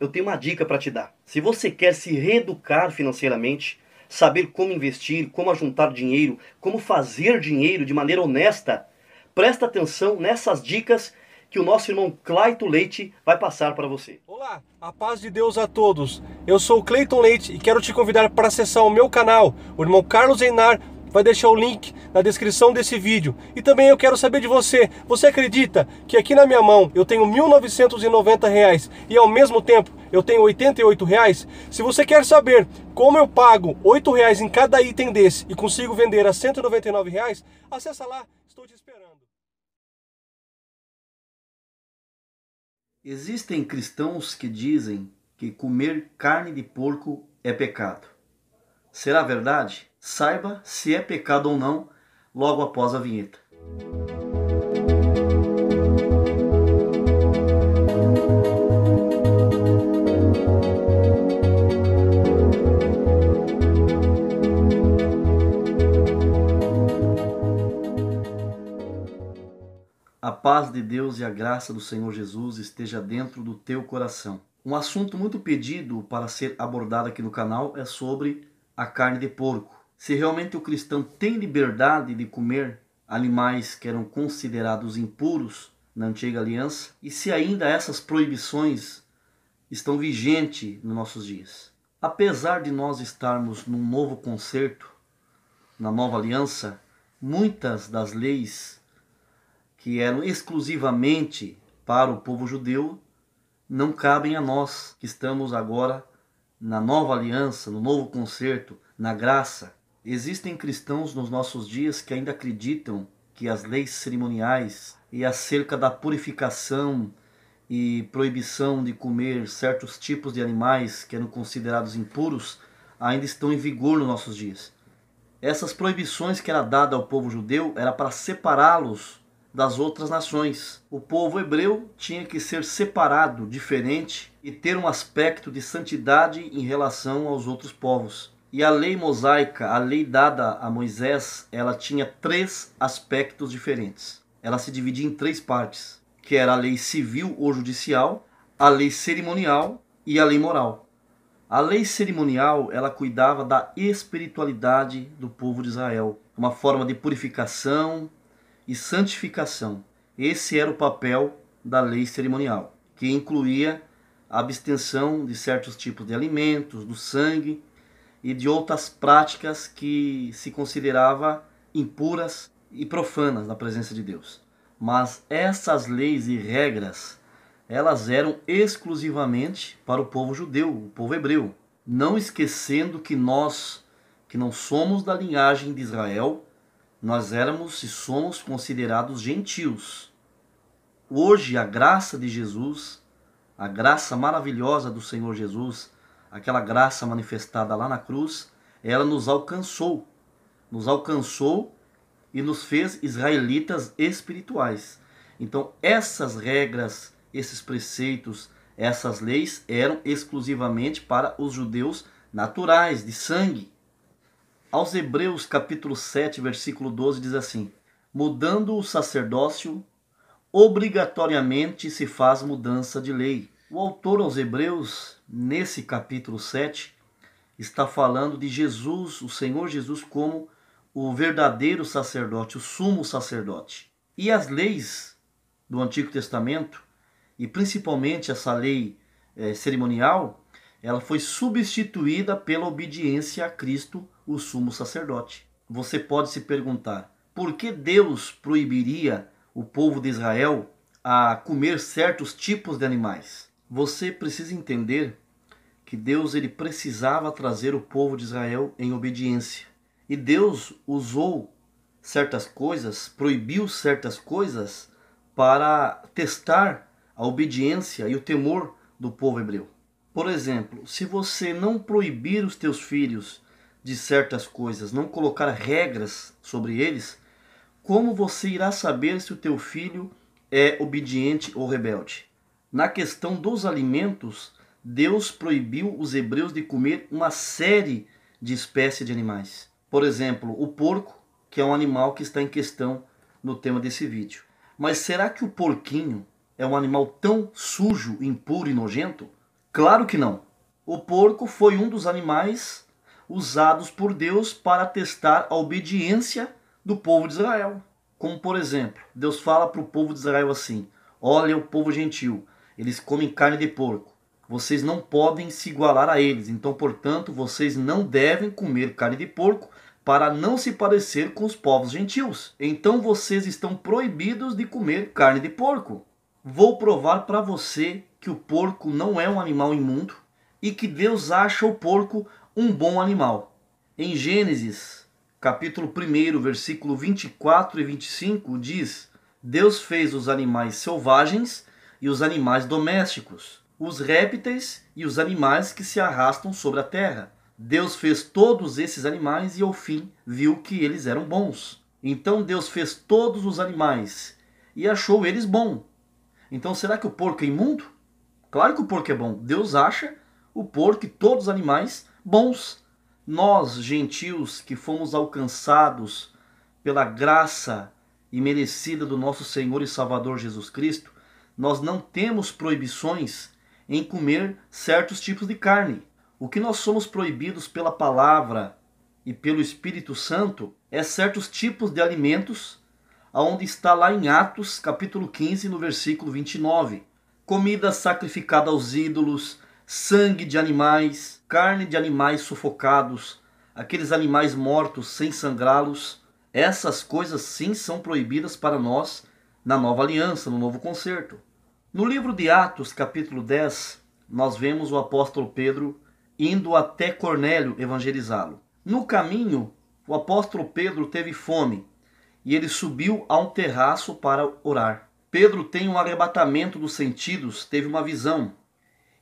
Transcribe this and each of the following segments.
eu tenho uma dica para te dar. Se você quer se reeducar financeiramente, saber como investir, como juntar dinheiro, como fazer dinheiro de maneira honesta, presta atenção nessas dicas que o nosso irmão Claito Leite vai passar para você. Olá, a paz de Deus a todos. Eu sou o Leite e quero te convidar para acessar o meu canal, o irmão Carlos Einar vai deixar o link na descrição desse vídeo. E também eu quero saber de você, você acredita que aqui na minha mão eu tenho R$ 1.990 reais, e ao mesmo tempo eu tenho R$ 88? Reais? Se você quer saber como eu pago R$ 8,00 em cada item desse e consigo vender a R$ 199, reais, acessa lá, estou te esperando. Existem cristãos que dizem que comer carne de porco é pecado. Será verdade? Saiba se é pecado ou não logo após a vinheta. A paz de Deus e a graça do Senhor Jesus esteja dentro do teu coração. Um assunto muito pedido para ser abordado aqui no canal é sobre a carne de porco se realmente o cristão tem liberdade de comer animais que eram considerados impuros na antiga aliança e se ainda essas proibições estão vigentes nos nossos dias. Apesar de nós estarmos num novo concerto, na nova aliança, muitas das leis que eram exclusivamente para o povo judeu não cabem a nós que estamos agora na nova aliança, no novo concerto, na graça. Existem cristãos nos nossos dias que ainda acreditam que as leis cerimoniais e acerca da purificação e proibição de comer certos tipos de animais que eram considerados impuros ainda estão em vigor nos nossos dias. Essas proibições que era dada ao povo judeu era para separá-los das outras nações. O povo hebreu tinha que ser separado, diferente e ter um aspecto de santidade em relação aos outros povos. E a lei mosaica, a lei dada a Moisés, ela tinha três aspectos diferentes. Ela se dividia em três partes, que era a lei civil ou judicial, a lei cerimonial e a lei moral. A lei cerimonial, ela cuidava da espiritualidade do povo de Israel, uma forma de purificação e santificação. Esse era o papel da lei cerimonial, que incluía a abstenção de certos tipos de alimentos, do sangue e de outras práticas que se considerava impuras e profanas na presença de Deus. Mas essas leis e regras, elas eram exclusivamente para o povo judeu, o povo hebreu, não esquecendo que nós, que não somos da linhagem de Israel, nós éramos e somos considerados gentios. Hoje a graça de Jesus, a graça maravilhosa do Senhor Jesus, aquela graça manifestada lá na cruz, ela nos alcançou. Nos alcançou e nos fez israelitas espirituais. Então, essas regras, esses preceitos, essas leis eram exclusivamente para os judeus naturais, de sangue. Aos Hebreus, capítulo 7, versículo 12, diz assim: Mudando o sacerdócio, obrigatoriamente se faz mudança de lei o autor aos Hebreus, nesse capítulo 7, está falando de Jesus, o Senhor Jesus, como o verdadeiro sacerdote, o sumo sacerdote. E as leis do Antigo Testamento, e principalmente essa lei eh, cerimonial, ela foi substituída pela obediência a Cristo, o sumo sacerdote. Você pode se perguntar: por que Deus proibiria o povo de Israel a comer certos tipos de animais? Você precisa entender que Deus ele precisava trazer o povo de Israel em obediência. E Deus usou certas coisas, proibiu certas coisas para testar a obediência e o temor do povo hebreu. Por exemplo, se você não proibir os teus filhos de certas coisas, não colocar regras sobre eles, como você irá saber se o teu filho é obediente ou rebelde? na questão dos alimentos, Deus proibiu os hebreus de comer uma série de espécies de animais. Por exemplo, o porco, que é um animal que está em questão no tema desse vídeo. Mas será que o porquinho é um animal tão sujo, impuro e nojento? Claro que não. O porco foi um dos animais usados por Deus para testar a obediência do povo de Israel. Como por exemplo, Deus fala para o povo de Israel assim: Olha o povo gentil, eles comem carne de porco. Vocês não podem se igualar a eles. Então, portanto, vocês não devem comer carne de porco para não se parecer com os povos gentios. Então vocês estão proibidos de comer carne de porco. Vou provar para você que o porco não é um animal imundo e que Deus acha o porco um bom animal. Em Gênesis, capítulo 1, versículo 24 e 25, diz: Deus fez os animais selvagens e os animais domésticos, os répteis e os animais que se arrastam sobre a terra. Deus fez todos esses animais e ao fim viu que eles eram bons. Então Deus fez todos os animais e achou eles bom. Então será que o porco é imundo? Claro que o porco é bom. Deus acha o porco e todos os animais bons. Nós, gentios, que fomos alcançados pela graça imerecida do nosso Senhor e Salvador Jesus Cristo, nós não temos proibições em comer certos tipos de carne. O que nós somos proibidos pela palavra e pelo Espírito Santo é certos tipos de alimentos, aonde está lá em Atos, capítulo 15, no versículo 29. Comida sacrificada aos ídolos, sangue de animais, carne de animais sufocados, aqueles animais mortos sem sangrá-los. Essas coisas sim são proibidas para nós na nova aliança, no novo concerto. No livro de Atos, capítulo 10, nós vemos o apóstolo Pedro indo até Cornélio evangelizá-lo. No caminho, o apóstolo Pedro teve fome e ele subiu a um terraço para orar. Pedro tem um arrebatamento dos sentidos, teve uma visão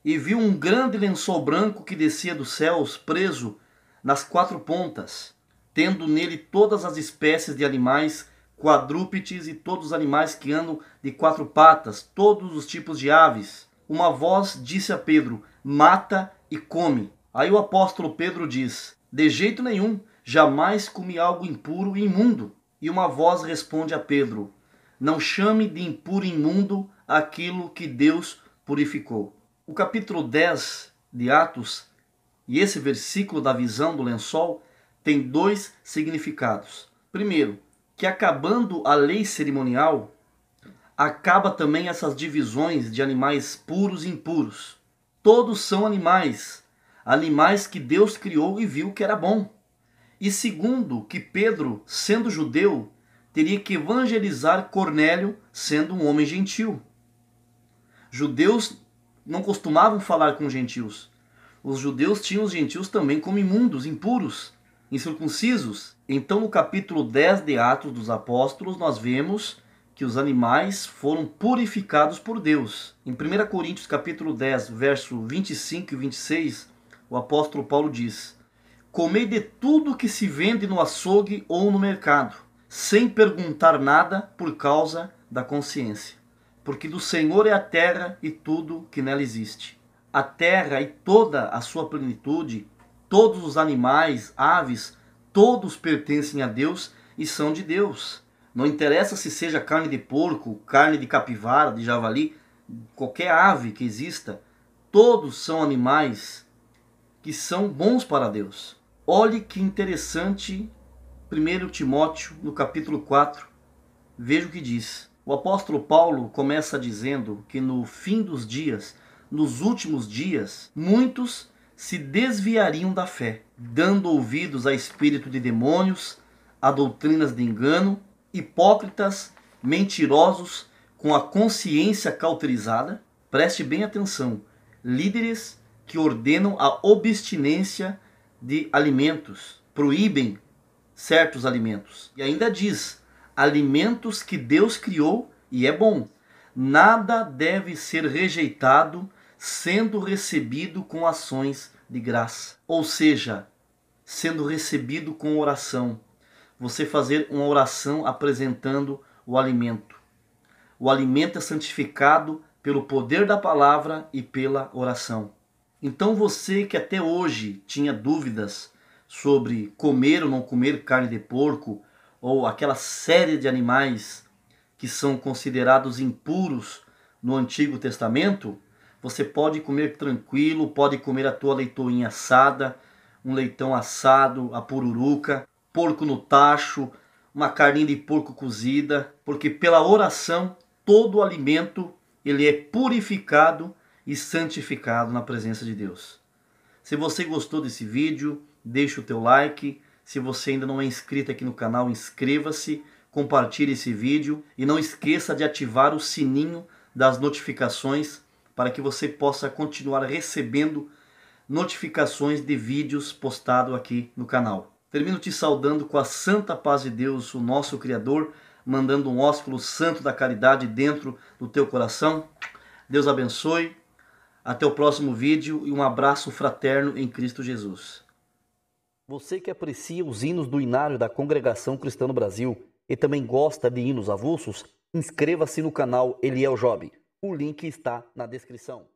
e viu um grande lençol branco que descia dos céus, preso nas quatro pontas, tendo nele todas as espécies de animais quadrúpedes e todos os animais que andam de quatro patas, todos os tipos de aves. Uma voz disse a Pedro: Mata e come. Aí o apóstolo Pedro diz: De jeito nenhum, jamais comi algo impuro e imundo. E uma voz responde a Pedro: Não chame de impuro e imundo aquilo que Deus purificou. O capítulo 10 de Atos e esse versículo da visão do lençol tem dois significados. Primeiro, que acabando a lei cerimonial, acaba também essas divisões de animais puros e impuros. Todos são animais, animais que Deus criou e viu que era bom. E segundo, que Pedro, sendo judeu, teria que evangelizar Cornélio, sendo um homem gentil. Judeus não costumavam falar com gentios. Os judeus tinham os gentios também como imundos, impuros, incircuncisos. Então, no capítulo 10 de Atos dos Apóstolos, nós vemos que os animais foram purificados por Deus. Em 1 Coríntios capítulo 10, verso 25 e 26, o apóstolo Paulo diz: Comei de tudo que se vende no açougue ou no mercado, sem perguntar nada por causa da consciência, porque do Senhor é a terra e tudo que nela existe. A terra e toda a sua plenitude, todos os animais, aves, Todos pertencem a Deus e são de Deus. Não interessa se seja carne de porco, carne de capivara, de javali, qualquer ave que exista, todos são animais que são bons para Deus. Olhe que interessante 1 Timóteo, no capítulo 4, veja o que diz. O apóstolo Paulo começa dizendo que no fim dos dias, nos últimos dias, muitos se desviariam da fé, dando ouvidos a espírito de demônios, a doutrinas de engano, hipócritas, mentirosos, com a consciência cauterizada. Preste bem atenção: líderes que ordenam a obstinência de alimentos, proíbem certos alimentos. E ainda diz: alimentos que Deus criou e é bom. Nada deve ser rejeitado sendo recebido com ações de graça. Ou seja, sendo recebido com oração. Você fazer uma oração apresentando o alimento. O alimento é santificado pelo poder da palavra e pela oração. Então você que até hoje tinha dúvidas sobre comer ou não comer carne de porco ou aquela série de animais que são considerados impuros no Antigo Testamento, você pode comer tranquilo, pode comer a tua leitoinha assada, um leitão assado, a pururuca, porco no tacho, uma carninha de porco cozida, porque pela oração todo alimento ele é purificado e santificado na presença de Deus. Se você gostou desse vídeo, deixa o teu like. Se você ainda não é inscrito aqui no canal, inscreva-se, compartilhe esse vídeo e não esqueça de ativar o sininho das notificações para que você possa continuar recebendo notificações de vídeos postados aqui no canal. Termino te saudando com a santa paz de Deus, o nosso Criador, mandando um ósculo santo da caridade dentro do teu coração. Deus abençoe. Até o próximo vídeo e um abraço fraterno em Cristo Jesus. Você que aprecia os hinos do Inário da Congregação Cristã no Brasil e também gosta de hinos avulsos, inscreva-se no canal Eliel Job. O link está na descrição.